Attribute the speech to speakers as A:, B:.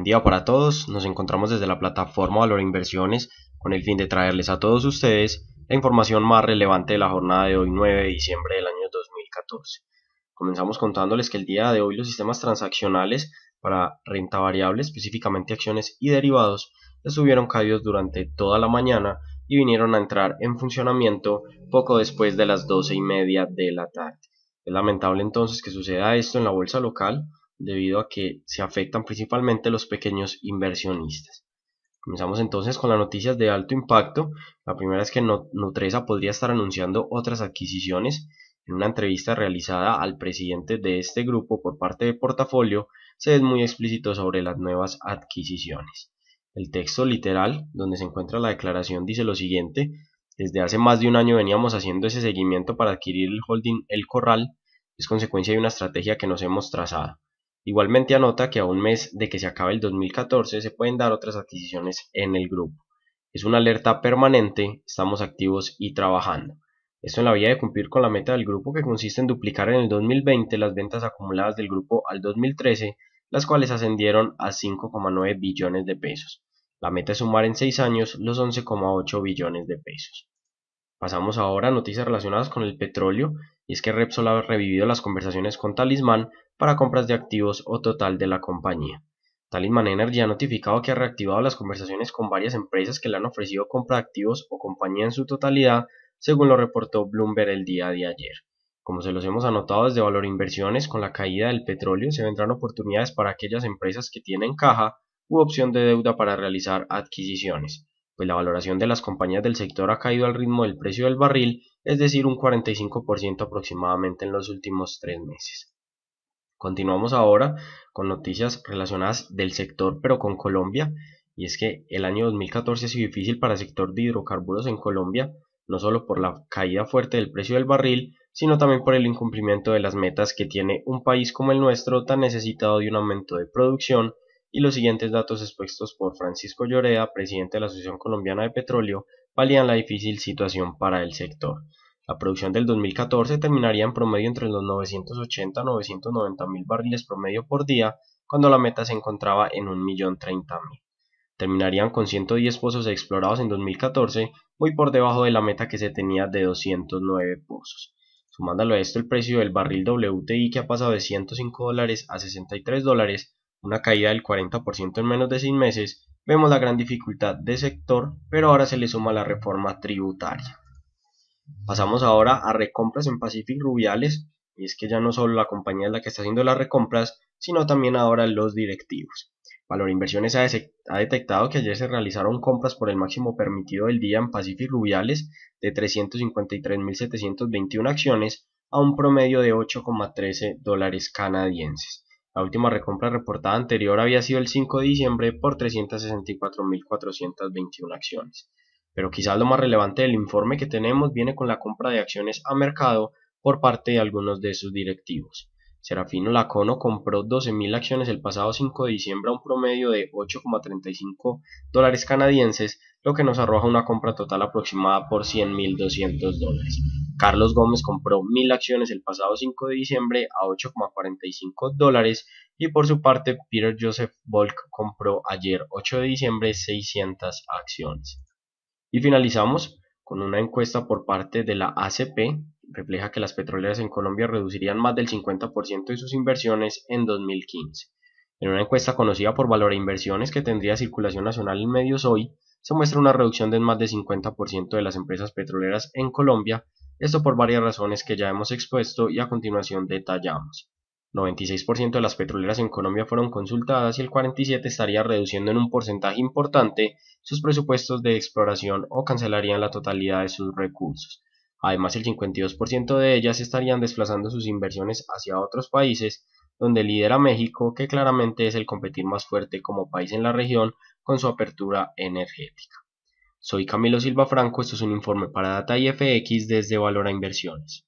A: Buen día para todos, nos encontramos desde la plataforma Valor Inversiones con el fin de traerles a todos ustedes la información más relevante de la jornada de hoy 9 de diciembre del año 2014. Comenzamos contándoles que el día de hoy los sistemas transaccionales para renta variable, específicamente acciones y derivados, estuvieron caídos durante toda la mañana y vinieron a entrar en funcionamiento poco después de las 12 y media de la tarde. Es lamentable entonces que suceda esto en la bolsa local, debido a que se afectan principalmente los pequeños inversionistas. Comenzamos entonces con las noticias de alto impacto. La primera es que Nutresa podría estar anunciando otras adquisiciones. En una entrevista realizada al presidente de este grupo por parte de Portafolio, se es muy explícito sobre las nuevas adquisiciones. El texto literal, donde se encuentra la declaración, dice lo siguiente. Desde hace más de un año veníamos haciendo ese seguimiento para adquirir el holding El Corral. Es consecuencia de una estrategia que nos hemos trazado. Igualmente anota que a un mes de que se acabe el 2014 se pueden dar otras adquisiciones en el grupo. Es una alerta permanente, estamos activos y trabajando. Esto en la vía de cumplir con la meta del grupo que consiste en duplicar en el 2020 las ventas acumuladas del grupo al 2013, las cuales ascendieron a 5,9 billones de pesos. La meta es sumar en 6 años los 11,8 billones de pesos. Pasamos ahora a noticias relacionadas con el petróleo y es que Repsol ha revivido las conversaciones con Talisman para compras de activos o total de la compañía. Talisman Energy ha notificado que ha reactivado las conversaciones con varias empresas que le han ofrecido compra de activos o compañía en su totalidad, según lo reportó Bloomberg el día de ayer. Como se los hemos anotado desde Valor Inversiones, con la caída del petróleo se vendrán oportunidades para aquellas empresas que tienen caja u opción de deuda para realizar adquisiciones pues la valoración de las compañías del sector ha caído al ritmo del precio del barril, es decir, un 45% aproximadamente en los últimos tres meses. Continuamos ahora con noticias relacionadas del sector, pero con Colombia, y es que el año 2014 ha sido difícil para el sector de hidrocarburos en Colombia, no solo por la caída fuerte del precio del barril, sino también por el incumplimiento de las metas que tiene un país como el nuestro tan necesitado de un aumento de producción y los siguientes datos expuestos por Francisco Llorea, presidente de la Asociación Colombiana de Petróleo, valían la difícil situación para el sector. La producción del 2014 terminaría en promedio entre los 980 y 990 mil barriles promedio por día, cuando la meta se encontraba en 1.030.000. Terminarían con 110 pozos explorados en 2014, muy por debajo de la meta que se tenía de 209 pozos. Sumándolo a esto, el precio del barril WTI que ha pasado de 105 dólares a 63 dólares una caída del 40% en menos de 6 meses, vemos la gran dificultad de sector, pero ahora se le suma la reforma tributaria. Pasamos ahora a recompras en Pacific Rubiales, y es que ya no solo la compañía es la que está haciendo las recompras, sino también ahora los directivos. Valor Inversiones ha, detectado que ayer se realizaron compras por el máximo permitido del día en Pacific Rubiales de 353.721 acciones a un promedio de 8,13 dólares canadienses. La última recompra reportada anterior había sido el 5 de diciembre por 364.421 acciones. Pero quizás lo más relevante del informe que tenemos viene con la compra de acciones a mercado por parte de algunos de sus directivos. Serafino Lacono compró 12.000 acciones el pasado 5 de diciembre a un promedio de 8,35 dólares canadienses, lo que nos arroja una compra total aproximada por 100.200 dólares. Carlos Gómez compró 1.000 acciones el pasado 5 de diciembre a 8,45 dólares y por su parte Peter Joseph Volk compró ayer 8 de diciembre 600 acciones. Y finalizamos con una encuesta por parte de la ACP refleja que las petroleras en Colombia reducirían más del 50% de sus inversiones en 2015. En una encuesta conocida por Valor a e Inversiones que tendría circulación nacional en medios hoy, se muestra una reducción de más del 50% de las empresas petroleras en Colombia, esto por varias razones que ya hemos expuesto y a continuación detallamos. 96% de las petroleras en Colombia fueron consultadas y el 47% estaría reduciendo en un porcentaje importante sus presupuestos de exploración o cancelarían la totalidad de sus recursos. Además, el 52% de ellas estarían desplazando sus inversiones hacia otros países, donde lidera México, que claramente es el competir más fuerte como país en la región con su apertura energética. Soy Camilo Silva Franco, esto es un informe para Data IFX desde Valor a Inversiones.